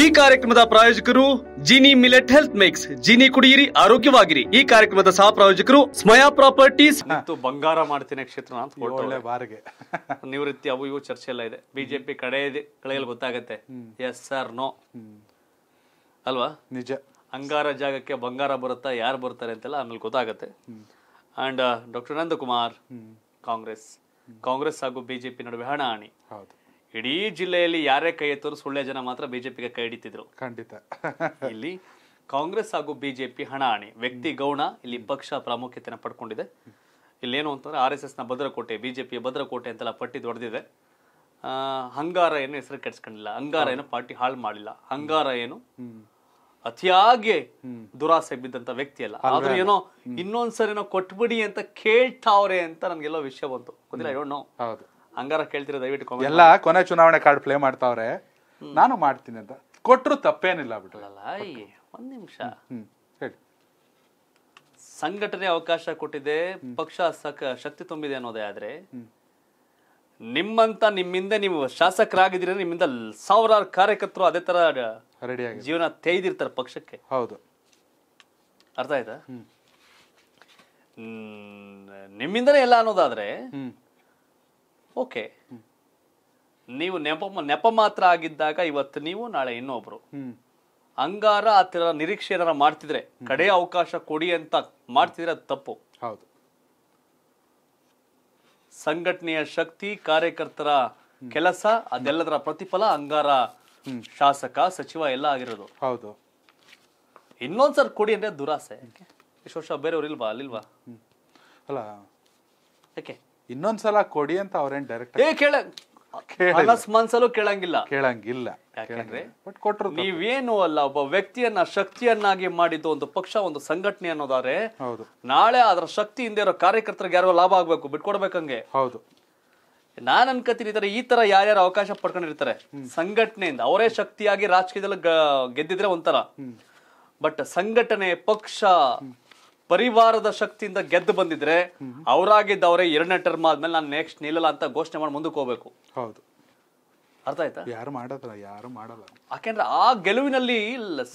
ಈ ಕಾರ್ಯಕ್ರಮದ ಪ್ರಾಯೋಜಕರು Jeeni millet health mix Jeeni ಕುಡಿಯಿರಿ ಆರೋಗ್ಯವಾಗಿರಿ ಈ ಕಾರ್ಯಕ್ರಮದ ಸಹ ಪ್ರಾಯೋಜಕರು ಸ್ಮಯಾ ಪ್ರಾಪರ್ಟೀಸ್ ಮತ್ತು ಬಂಗಾರ ಮಾಡ್ತೀನಿ ಕ್ಷೇತ್ರ ಒಳ್ಳೆ ಬಾರಿಗೆ ನಿವೃತ್ತಿ ಅವು ಇವು ಚರ್ಚೆ ಎಲ್ಲ ಇದೆ ಬಿಜೆಪಿ ಕಡೆ ಕಳೆಯಲ್ಲಿ ಗೊತ್ತಾಗತ್ತೆ ಎಸ್ ಆರ್ ನೋ ಅಲ್ವಾ ನಿಜ ಅಂಗಾರ ಜಾಗಕ್ಕೆ ಬಂಗಾರ ಬರುತ್ತಾ ಯಾರು ಬರ್ತಾರೆ ಅಂತೆಲ್ಲ ಆಮೇಲೆ ಗೊತ್ತಾಗತ್ತೆ ಅಂಡ್ ಡಾಕ್ಟರ್ ನಂದಕುಮಾರ್ ಕಾಂಗ್ರೆಸ್ ಕಾಂಗ್ರೆಸ್ ಹಾಗೂ ಬಿಜೆಪಿ ನಡುವೆ ಹೌದು ಇಡೀ ಜಿಲ್ಲೆಯಲ್ಲಿ ಯಾರೇ ಕೈ ಎತ್ತರು ಸುಳ್ಳೆ ಜನ ಮಾತ್ರ ಬಿಜೆಪಿಗೆ ಕೈ ಹಿಡಿತಿದ್ರು ಖಂಡಿತ ಇಲ್ಲಿ ಕಾಂಗ್ರೆಸ್ ಹಾಗೂ ಬಿಜೆಪಿ ಹಣಾಹಣಿ ವ್ಯಕ್ತಿ ಗೌಣ ಇಲ್ಲಿ ಪಕ್ಷ ಪ್ರಾಮುಖ್ಯತೆಯನ್ನು ಪಡ್ಕೊಂಡಿದೆ ಏನು ಅಂತಂದ್ರೆ ಆರ್ ಎಸ್ ಎಸ್ ನ ಭದ್ರಕೋಟೆ ಬಿಜೆಪಿಯ ಭದ್ರಕೋಟೆ ಅಂತೆಲ್ಲ ಪಟ್ಟಿ ದೊಡ್ದಿದೆ ಹಂಗಾರ ಏನು ಹೆಸರು ಕೆಡ್ಸ್ಕೊಂಡಿಲ್ಲ ಹಂಗಾರ ಏನು ಪಾರ್ಟಿ ಹಾಳು ಮಾಡಿಲ್ಲ ಹಂಗಾರ ಏನು ಅತಿಯಾಗಿ ದುರಾಸೆ ಬಿದ್ದಂತ ವ್ಯಕ್ತಿ ಅಲ್ಲ ಆದ್ರೆ ಏನೋ ಇನ್ನೊಂದ್ಸರಿ ಏನೋ ಕೊಟ್ಬಿಡಿ ಅಂತ ಕೇಳ್ತಾವ್ರೆ ಅಂತ ನನ್ಗೆಲ್ಲೋ ವಿಷಯ ಬಂತು ಗೊತ್ತಿಲ್ಲ ನೋ ಹಂಗಾರ ಕೇಳ್ತಿರ ದಯವಿಟ್ಟು ಎಲ್ಲ ಕೊನೆ ಚುನಾವಣೆ ಕಾರ್ಡ್ ಪ್ಲೇ ಮಾಡ್ತಾವ್ರೆ ನಾನು ಮಾಡ್ತೀನಿ ಅಂತ ಕೊಟ್ಟರು ತಪ್ಪೇನಿಲ್ಲ ಬಿಟ್ಟು ಒಂದ್ ನಿಮಿಷ ಸಂಘಟನೆ ಅವಕಾಶ ಕೊಟ್ಟಿದೆ ಪಕ್ಷ ಸಕ ಶಕ್ತಿ ತುಂಬಿದೆ ಅನ್ನೋದೇ ಆದ್ರೆ ನಿಮ್ಮಂತ ನಿಮ್ಮಿಂದ ನೀವು ಶಾಸಕರಾಗಿದ್ದೀರಿ ನಿಮ್ಮಿಂದ ಸಾವಿರಾರು ಕಾರ್ಯಕರ್ತರು ಅದೇ ತರ ರೆಡಿ ಜೀವನ ತೇಯ್ದಿರ್ತಾರೆ ಪಕ್ಷಕ್ಕೆ ಹೌದು ಅರ್ಥ ಆಯ್ತಾ ಹ್ಮ್. ನಿಮ್ಮಿಂದನೇ ಎಲ್ಲ ಅನ್ನೋದಾದ್ರೆ ಓಕೆ ನೀವು ನೆಪ ನೆಪ ಮಾತ್ರ ಆಗಿದ್ದಾಗ ಇವತ್ತು ನೀವು ನಾಳೆ ಇನ್ನೊಬ್ರು ಅಂಗಾರ ಆ ಥರ ನಿರೀಕ್ಷೆ ಏನಾರ ಮಾಡ್ತಿದ್ರೆ ಕಡೆ ಅವಕಾಶ ಕೊಡಿ ಅಂತ ಮಾಡ್ತಿದ್ರೆ ಅದು ತಪ್ಪು ಹೌದು ಸಂಘಟನೆಯ ಶಕ್ತಿ ಕಾರ್ಯಕರ್ತರ ಕೆಲಸ ಅದೆಲ್ಲದರ ಪ್ರತಿಫಲ ಅಂಗಾರ ಶಾಸಕ ಸಚಿವ ಎಲ್ಲ ಆಗಿರೋದು ಹೌದು ಇನ್ನೊಂದ್ಸರ್ ಕೊಡಿ ಅಂದ್ರೆ ದುರಾಸೆ ಎಷ್ಟು ವರ್ಷ ಬೇರೆಯವ್ರು ಇಲ್ವಾ ಅಲ್ಲಿಲ್ವಾ ಅಲ್ಲ ಯಾಕೆ ಇನ್ನೊಂದ್ಸಲ ಕೊಡಿ ಅಂತ ಅವ್ರೇನ್ ಡೈರೆಕ್ಟ್ ಏ ಮನ್ಸಲ್ಲೂ ಕೇಳಂಗಿಲ್ಲ ಕೇಳಂಗಿಲ್ಲ ಯಾಕಂದ್ರೆ ಬಟ್ ಕೊಟ್ರು ನೀವೇನು ಅಲ್ಲ ಒಬ್ಬ ವ್ಯಕ್ತಿಯನ್ನ ಶಕ್ತಿಯನ್ನಾಗಿ ಮಾಡಿದ್ದು ಒಂದು ಪಕ್ಷ ಒಂದು ಸಂಘಟನೆ ಅನ್ನೋದಾದ್ರೆ ಹೌದು ನಾಳೆ ಅದರ ಶಕ್ತಿ ಹಿಂದೆ ಇರೋ ಕಾರ್ಯಕರ್ತರಿಗೆ ಯಾರೋ ಲಾಭ ಆಗ್ಬೇಕು ಬಿಟ್ಕೊಡ್ಬೇಕಂಗೆ ಹೌದು ನಾನ್ ಅನ್ಕತೀನಿ ಇದ್ರೆ ಈ ತರ ಯಾರ್ಯಾರು ಅವಕಾಶ ಪಡ್ಕೊಂಡಿರ್ತಾರೆ ಸಂಘಟನೆಯಿಂದ ಅವರೇ ಶಕ್ತಿಯಾಗಿ ರಾಜಕೀಯದಲ್ಲಿ ಗೆದ್ದಿದ್ರೆ ಒಂಥರ ಬಟ್ ಸಂಘಟನೆ ಪಕ್ಷ ಪರಿವಾರದ ಶಕ್ತಿಯಿಂದ ಗೆದ್ದು ಬಂದಿದ್ರೆ ಅವರಾಗಿದ್ದವರೇ ಎರಡನೇ ಟರ್ಮ್ ಆದ್ಮೇಲೆ ನಾನು ನೆಕ್ಸ್ಟ್ ನಿಲ್ಲಲ್ಲ ಅಂತ ಘೋಷಣೆ ಮಾಡಿ ಮುಂದಕ್ಕೆ ಹೋಗ್ಬೇಕು ಹೌದು ಅರ್ಥ ಆಯ್ತಾ ಯಾರು ಮಾಡಲ್ಲ ಯಾರು ಮಾಡಲ್ಲ ಯಾಕೆಂದ್ರೆ ಆ ಗೆಲುವಿನಲ್ಲಿ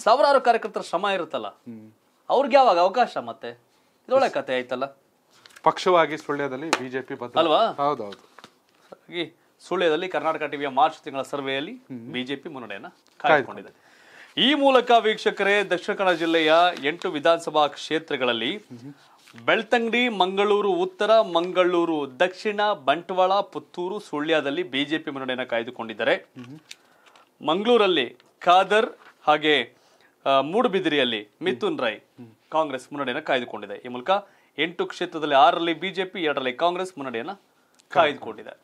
ಸಾವಿರಾರು ಕಾರ್ಯಕರ್ತರ ಶ್ರಮ ಇರುತ್ತಲ್ಲ ಅವ್ರಿಗೆ ಯಾವಾಗ ಅವಕಾಶ ಮತ್ತೆ ಇದೊಳ್ಳೆ ಕತೆ ಆಯ್ತಲ್ಲ ಪಕ್ಷವಾಗಿ ಸುಳ್ಯದಲ್ಲಿ ಬಿಜೆಪಿ ಅಲ್ವಾ ಹೌದೌದು ಸುಳ್ಯದಲ್ಲಿ ಕರ್ನಾಟಕ ಟಿವಿಯ ಮಾರ್ಚ್ ತಿಂಗಳ ಸರ್ವೆಯಲ್ಲಿ ಬಿಜೆಪಿ ಮುನ್ನಡೆಯನ್ನ ಕಾಯ್ಕೊಂಡಿದೆ ಈ ಮೂಲಕ ವೀಕ್ಷಕರೇ ದಕ್ಷಿಣ ಕನ್ನಡ ಜಿಲ್ಲೆಯ ಎಂಟು ವಿಧಾನಸಭಾ ಕ್ಷೇತ್ರಗಳಲ್ಲಿ ಬೆಳ್ತಂಗಡಿ ಮಂಗಳೂರು ಉತ್ತರ ಮಂಗಳೂರು ದಕ್ಷಿಣ ಬಂಟ್ವಾಳ ಪುತ್ತೂರು ಸುಳ್ಯದಲ್ಲಿ ಬಿಜೆಪಿ ಮುನ್ನಡೆಯನ್ನು ಕಾಯ್ದುಕೊಂಡಿದ್ದಾರೆ ಮಂಗಳೂರಲ್ಲಿ ಖಾದರ್ ಹಾಗೆ ಮೂಡುಬಿದಿರಿಯಲ್ಲಿ ಮಿಥುನ್ ರೈ ಕಾಂಗ್ರೆಸ್ ಮುನ್ನಡೆಯನ್ನು ಕಾಯ್ದುಕೊಂಡಿದೆ ಈ ಮೂಲಕ ಎಂಟು ಕ್ಷೇತ್ರದಲ್ಲಿ ಆರರಲ್ಲಿ ಬಿಜೆಪಿ ಎರಡರಲ್ಲಿ ಕಾಂಗ್ರೆಸ್ ಮುನ್ನಡೆಯನ್ನು ಕಾಯ್ದುಕೊಂಡಿದೆ